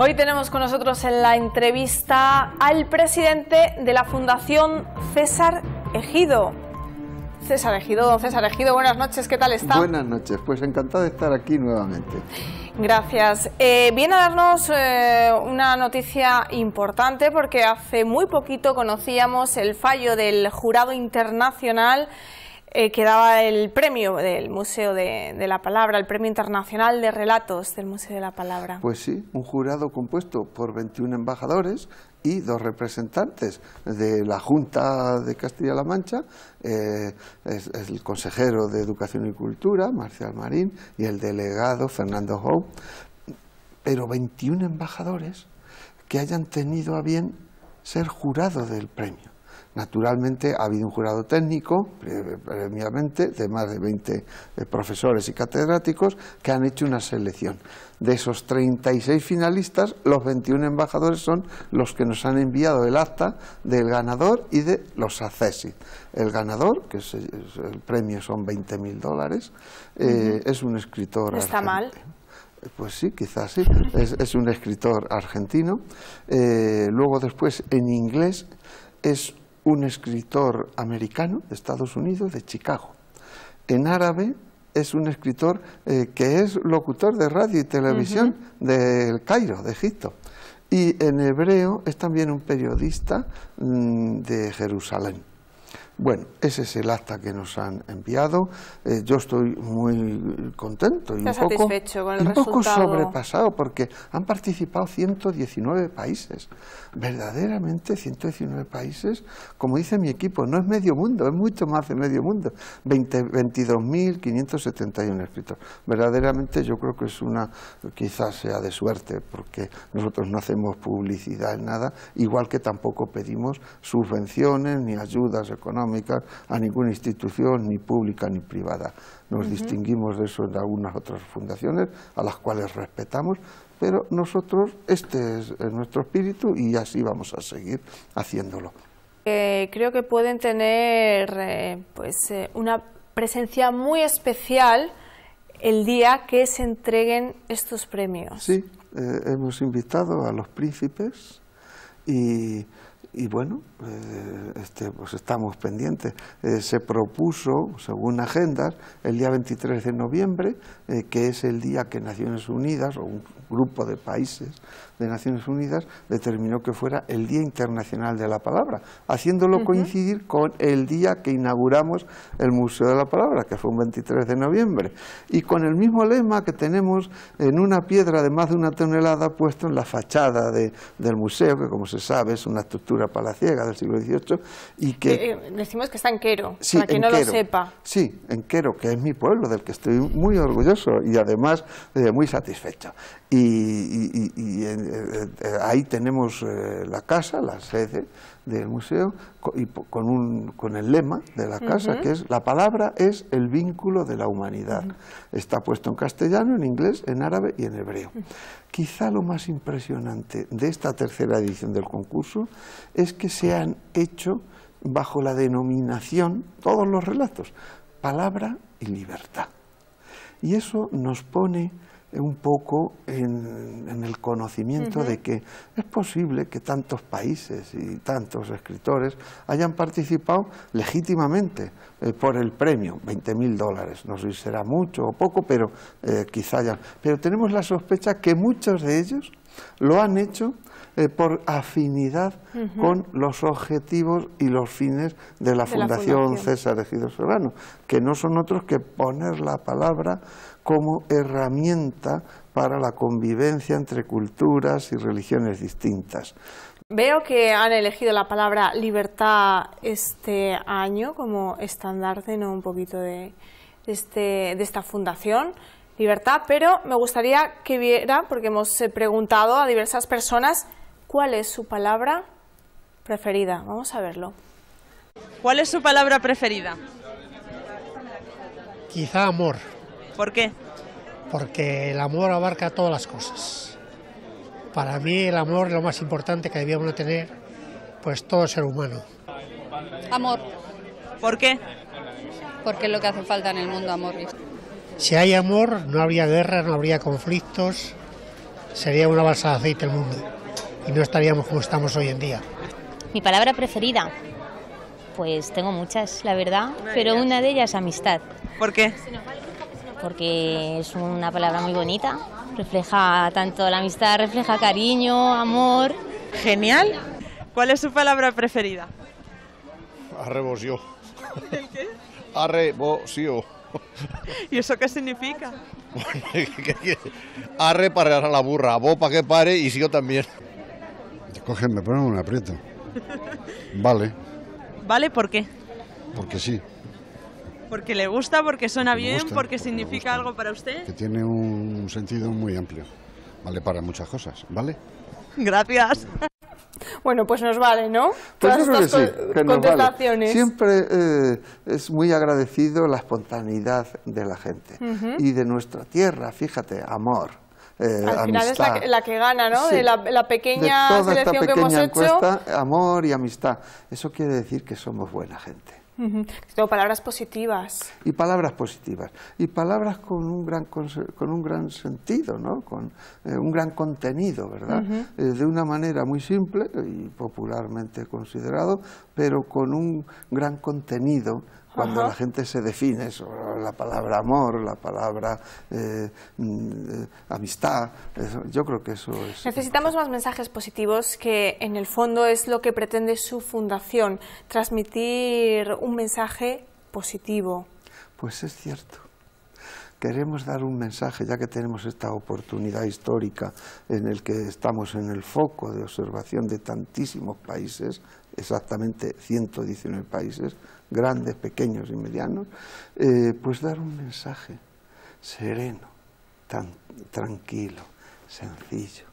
Hoy tenemos con nosotros en la entrevista al presidente de la Fundación César Ejido. César Ejido, don César Ejido, buenas noches, ¿qué tal está? Buenas noches, pues encantado de estar aquí nuevamente. Gracias. Eh, viene a darnos eh, una noticia importante porque hace muy poquito conocíamos el fallo del Jurado Internacional Quedaba eh, que daba el premio del Museo de, la Palabra, el Premio Internacional de Relatos del Museo de la Palabra. Pues sí, un jurado compuesto por 21 embajadores y dos representantes de la Junta de Castilla-La Mancha, eh, el consejero de Educación y Cultura, Marcial Marín, y el delegado, Fernando Hou, pero 21 embajadores que hayan tenido a bien ser jurado del premio. Naturalmente ha habido un jurado técnico, previamente, de más de 20 eh, profesores y catedráticos, que han hecho una selección. De esos 36 finalistas, los 21 embajadores son los que nos han enviado el acta del ganador y de los acésis... El ganador, que es el premio son 20.000 dólares, eh, es un escritor. está mal. Eh, pues sí, quizás sí. Es, un escritor argentino. luego después en inglés es un escritor americano de Estados Unidos, de Chicago. En árabe es un escritor eh, que es locutor de radio y televisión del Cairo, de Egipto. Y en hebreo es también un periodista mm, de Jerusalén. Bueno, ese es el acta que nos han enviado. Eh, yo estoy muy contento y un poco, un poco sobrepasado porque han participado 119 países. Verdaderamente 119 países. Como dice mi equipo, no es medio mundo, es mucho más de medio mundo. 22.571 escritores, Verdaderamente yo creo que es una, quizás sea de suerte, porque nosotros no hacemos publicidad en nada, igual que tampoco pedimos subvenciones ni ayudas económicas a ninguna institución, ni pública ni privada. Nos distinguimos de eso en algunas otras fundaciones, a las cuales respetamos, pero nosotros, este es nuestro espíritu y así vamos a seguir haciéndolo. Eh, creo que pueden tener eh, pues, eh, una presencia muy especial el día que se entreguen estos premios. Sí, hemos invitado a los príncipes y y bueno, eh, este, pues estamos pendientes. Eh, se propuso, según agendas, el día 23 de noviembre, eh, que es el día que Naciones Unidas o un grupo de países de Naciones Unidas determinó que fuera el Día Internacional de la Palabra, haciéndolo coincidir con el día que inauguramos el Museo de la Palabra, que fue un 23 de noviembre, y con el mismo lema que tenemos en una piedra de más de una tonelada puesto en la fachada de, del museo, que como se sabe es una estructura palaciega del siglo XVIII, y que... Eh, eh, decimos que está en Quero, para que no lo sepa. Sí, en Quero, que es mi pueblo, del que estoy muy orgulloso y además eh, muy satisfecho y, eh, eh, eh, ahí tenemos la casa, la sede del museo, con, y con, un, con el lema de la casa, que es la palabra es el vínculo de la humanidad. Está puesto en castellano, en inglés, en árabe y en hebreo. Quizá lo más impresionante de esta tercera edición del concurso es que se han hecho bajo la denominación todos los relatos, palabra y libertad. Y eso nos pone un poco en, el conocimiento de que es posible que tantos países y tantos escritores hayan participado legítimamente eh, por el premio, 20.000 dólares, no sé si será mucho o poco, pero eh, quizá ya. Pero tenemos la sospecha que muchos de ellos lo han hecho eh, por afinidad con los objetivos y los fines de la, Fundación, César Ejido Serrano, que no son otros que poner la palabra como herramienta para la convivencia entre culturas y religiones distintas. Veo que han elegido la palabra libertad este año como estandarte, ¿no? Un poquito de, este, de esta fundación libertad, pero me gustaría que viera, porque hemos eh, preguntado a diversas personas, cuál es su palabra preferida. Vamos a verlo. ¿Cuál es su palabra preferida? Quizá amor. ¿Por qué? Porque el amor abarca todas las cosas. Para mí el amor es lo más importante que debíamos tener, pues todo ser humano. Amor. ¿Por qué? Porque es lo que hace falta en el mundo, amor. Si hay amor, no habría guerra, no habría conflictos, sería una balsa de aceite el mundo y no estaríamos como estamos hoy en día. Mi palabra preferida, pues tengo muchas, la verdad, pero una de ellas amistad. ¿Por qué? Porque es una palabra muy bonita, refleja tanto la amistad, refleja cariño, amor. Genial. ¿Cuál es su palabra preferida? Arrebosio. ¿El qué? Arrebosio. ¿Y eso qué significa? Arre para a la burra, vos para que pare y sigo yo también. Cogen, me ponen un aprieto. Vale. ¿Vale por qué? Porque sí. Porque le gusta, porque suena bien, porque, significa algo para usted. Que tiene un sentido muy amplio. Vale para muchas cosas, ¿vale? Gracias. Bueno, pues nos vale, ¿no? Pues Todas estas contestaciones. Siempre eh, es muy agradecido la espontaneidad de la gente y de nuestra tierra, fíjate, amor. Eh, Al final es la, que gana, ¿no? De la, pequeña selección que hemos hecho. Amor y amistad. Eso quiere decir que somos buena gente palabras positivas. Y palabras positivas. Y palabras con un gran, con, un gran sentido, ¿no? con eh, un gran contenido, ¿verdad? Eh, de una manera muy simple y popularmente considerado, pero con un gran contenido cuando la gente se define sobre la palabra amor, la palabra eh, mm, eh, amistad, yo creo que eso es... Necesitamos más mensajes positivos que en el fondo es lo que pretende su fundación, transmitir un mensaje positivo. Pues es cierto queremos dar un mensaje, ya que tenemos esta oportunidad histórica en el que estamos en el foco de observación de tantísimos países, exactamente 119 países, grandes, pequeños y medianos, eh, pues dar un mensaje sereno, tan, tranquilo, sencillo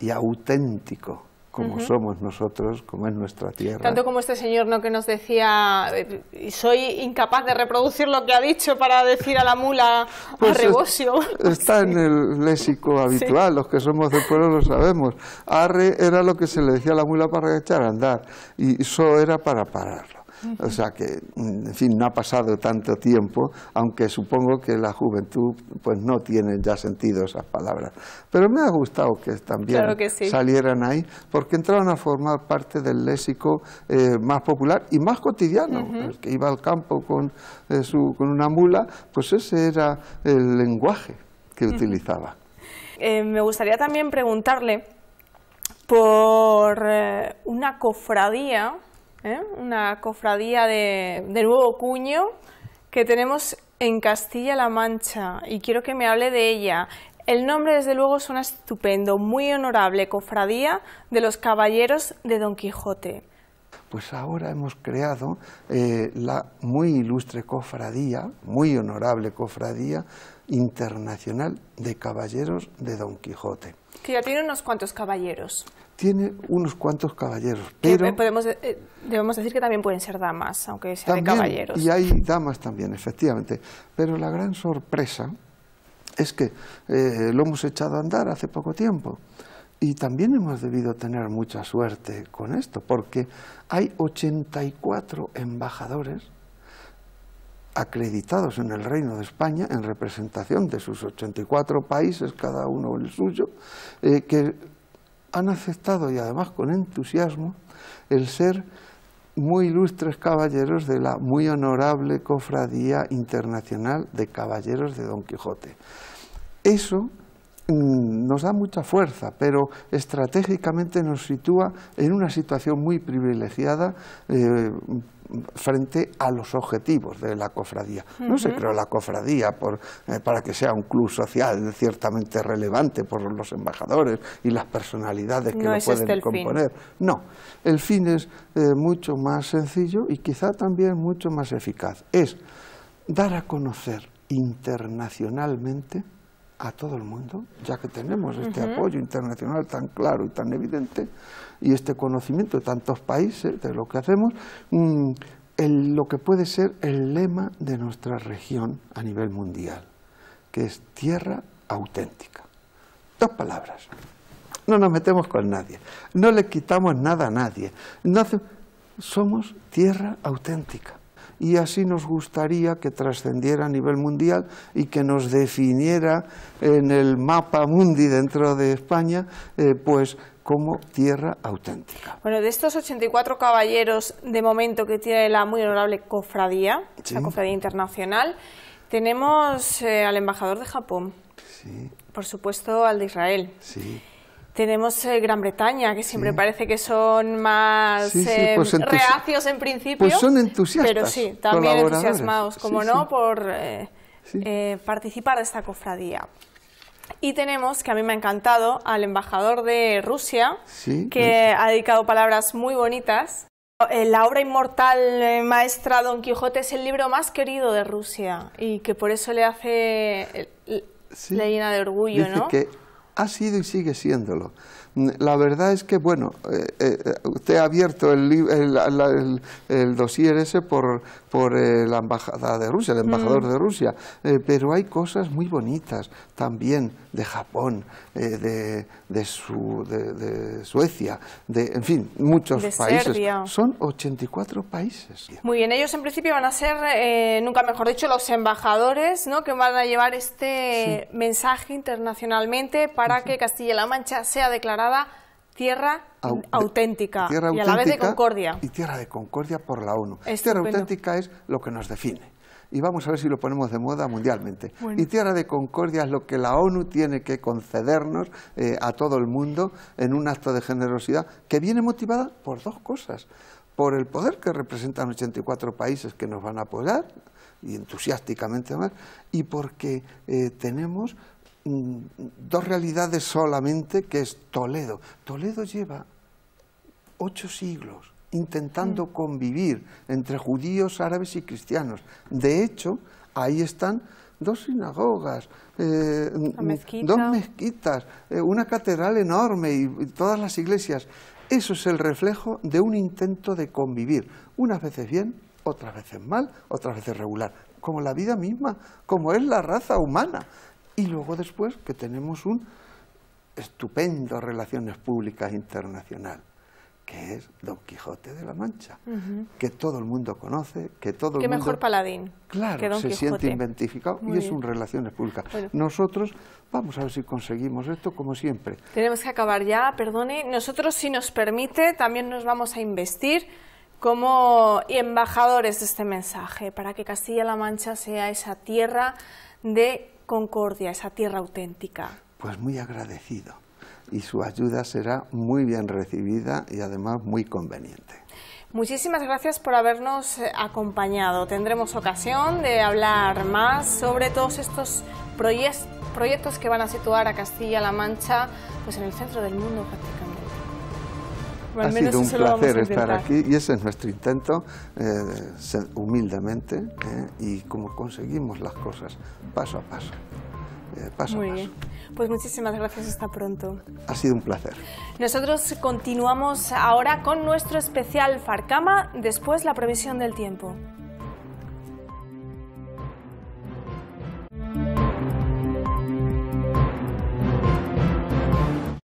y auténtico como somos nosotros, como es nuestra tierra. Tanto como este señor ¿no? que nos decía, eh, soy incapaz de reproducir lo que ha dicho para decir a la mula a pues está en el léxico habitual, los que somos del pueblo lo sabemos. Arre era lo que se le decía a la mula para echar a andar y eso era para pararlo. O sea que, mm, en fin, no ha pasado tanto tiempo, aunque supongo que la juventud pues no tiene ya sentido esas palabras. Pero me ha gustado que también salieran ahí, porque entraron a formar parte del léxico eh, más popular y más cotidiano. El que iba al campo eh, con, una mula, pues ese era el lenguaje que utilizaba. Eh, me gustaría también preguntarle por una cofradía ¿eh? una cofradía de, nuevo cuño que tenemos en Castilla-La Mancha y quiero que me hable de ella. El nombre, desde luego, suena estupendo, muy honorable, cofradía de los caballeros de Don Quijote. Pues ahora hemos creado eh, la muy ilustre cofradía, muy honorable cofradía internacional de caballeros de Don Quijote. Que ya tiene unos cuantos caballeros tiene unos cuantos caballeros. Pero eh, eh, debemos decir que también pueden ser damas, aunque sean caballeros. Y hay damas también, efectivamente. Pero la gran sorpresa es que eh, lo hemos echado a andar hace poco tiempo. Y también hemos debido tener mucha suerte con esto, porque hay 84 embajadores acreditados en el Reino de España en representación de sus 84 países, cada uno el suyo, que han aceptado y además con entusiasmo el ser muy ilustres caballeros de la muy honorable Cofradía Internacional de Caballeros de Don Quijote. Eso Mm, nos da mucha fuerza, pero estratégicamente nos sitúa en una situación muy privilegiada eh, frente a los objetivos de la cofradía. No se creó la cofradía eh, para que sea un club social ciertamente relevante por los embajadores y las personalidades que lo pueden este componer. No, el fin es eh, mucho más sencillo y quizá también mucho más eficaz. Es dar a conocer internacionalmente a todo el mundo, ya que tenemos este apoyo internacional tan claro y tan evidente y este conocimiento de tantos países de lo que hacemos, mm, lo que puede ser el lema de nuestra región a nivel mundial, que es tierra auténtica. Dos palabras. No nos metemos con nadie, no le quitamos nada a nadie. somos tierra auténtica y así nos gustaría que trascendiera a nivel mundial y que nos definiera en el mapa mundi dentro de España, eh, pues como tierra auténtica. Bueno, de estos 84 caballeros de momento que tiene la muy honorable cofradía, la cofradía internacional, tenemos eh, al embajador de Japón, por supuesto al de Israel. Sí tenemos eh, Gran Bretaña, que siempre parece que son más eh, pues reacios en principio. Pues son entusiastas. Pero sí, también entusiasmados, como no, por eh, participar de esta cofradía. Y tenemos, que a mí me ha encantado, al embajador de Rusia, que ha dedicado palabras muy bonitas. La obra inmortal maestra Don Quijote es el libro más querido de Rusia y que por eso le hace Le llena de orgullo, ¿no? ha sido y sigue siéndolo. La verdad es que, bueno, usted eh, eh, eh, ha abierto el, el, el, el ese por por eh, la embajada de Rusia, el mm. embajador de Rusia, eh, pero hay cosas muy bonitas también de Japón, eh, de, de, su, de, Suecia, de, en fin, muchos países. Son 84 países. Muy bien, ellos en principio van a ser, nunca mejor dicho, los embajadores ¿no? que van a llevar este mensaje internacionalmente para que Castilla-La Mancha sea declarada tierra auténtica y a la vez de concordia. Y tierra de concordia por la ONU. Tierra auténtica es lo que nos define. Y vamos a ver si lo ponemos de moda mundialmente. Y tierra de concordia es lo que la ONU tiene que concedernos eh, a todo el mundo en un acto de generosidad que viene motivada por dos cosas. Por el poder que representan 84 países que nos van a apoyar, y entusiásticamente además, y porque eh, tenemos Mm, dos realidades solamente, que es Toledo. Toledo lleva ocho siglos intentando mm. convivir entre judíos, árabes y cristianos. De hecho, ahí están dos sinagogas, eh, mm, dos mezquitas, eh, una catedral enorme y todas las iglesias. Eso es el reflejo de un intento de convivir, unas veces bien, otras veces mal, otras veces regular, como la vida misma, como es la raza humana. Y luego después que tenemos un estupendo Relaciones Públicas Internacional, que es Don Quijote de la Mancha, que todo el mundo conoce, que todo el mundo... mejor paladín Claro, que Don se siente identificado y es un Relaciones Públicas. Nosotros Vamos a ver si conseguimos esto, como siempre. Tenemos que acabar ya, perdone. Nosotros, si nos permite, también nos vamos a investir como embajadores de este mensaje, para que Castilla-La Mancha sea esa tierra de Concordia, esa tierra auténtica? Pues muy agradecido y su ayuda será muy bien recibida y además muy conveniente. Muchísimas gracias por habernos eh, acompañado. Tendremos ocasión de hablar más sobre todos estos proyectos que van a situar a Castilla-La Mancha pues en el centro del mundo ha sido un placer estar aquí y ese es nuestro intento, eh, humildemente, eh, y cómo conseguimos las cosas, paso a paso. Eh, Muy bien. Pues muchísimas gracias, hasta pronto. Ha sido un placer. Nosotros continuamos ahora con nuestro especial Farcama, después la provisión del tiempo.